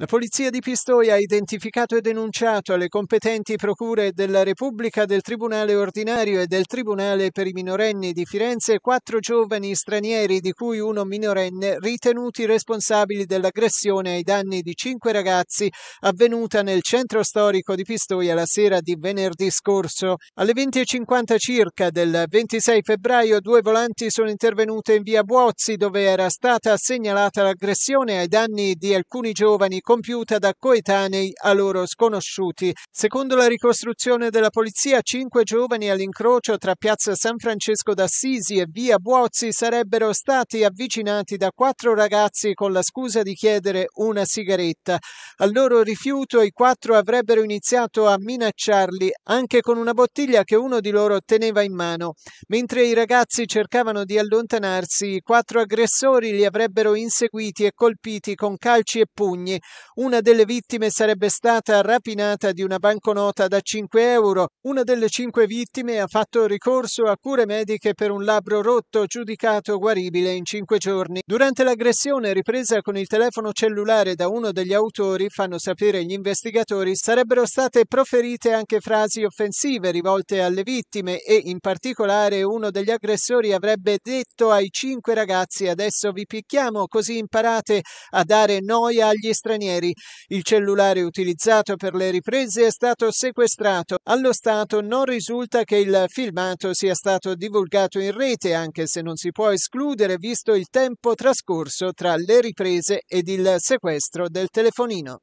La polizia di Pistoia ha identificato e denunciato alle competenti procure della Repubblica, del Tribunale Ordinario e del Tribunale per i minorenni di Firenze quattro giovani stranieri, di cui uno minorenne, ritenuti responsabili dell'aggressione ai danni di cinque ragazzi avvenuta nel centro storico di Pistoia la sera di venerdì scorso. Alle 20.50 circa del 26 febbraio due volanti sono intervenute in via Buozzi, dove era stata segnalata l'aggressione ai danni di alcuni giovani compiuta da coetanei a loro sconosciuti. Secondo la ricostruzione della polizia, cinque giovani all'incrocio tra piazza San Francesco d'Assisi e via Buozzi sarebbero stati avvicinati da quattro ragazzi con la scusa di chiedere una sigaretta. Al loro rifiuto i quattro avrebbero iniziato a minacciarli anche con una bottiglia che uno di loro teneva in mano. Mentre i ragazzi cercavano di allontanarsi, i quattro aggressori li avrebbero inseguiti e colpiti con calci e pugni. Una delle vittime sarebbe stata rapinata di una banconota da 5 euro. Una delle cinque vittime ha fatto ricorso a cure mediche per un labbro rotto giudicato guaribile in 5 giorni. Durante l'aggressione ripresa con il telefono cellulare da uno degli autori, fanno sapere gli investigatori, sarebbero state proferite anche frasi offensive rivolte alle vittime e in particolare uno degli aggressori avrebbe detto ai cinque ragazzi adesso vi picchiamo così imparate a dare noia agli stranieri carabinieri. Il cellulare utilizzato per le riprese è stato sequestrato. Allo Stato non risulta che il filmato sia stato divulgato in rete, anche se non si può escludere visto il tempo trascorso tra le riprese ed il sequestro del telefonino.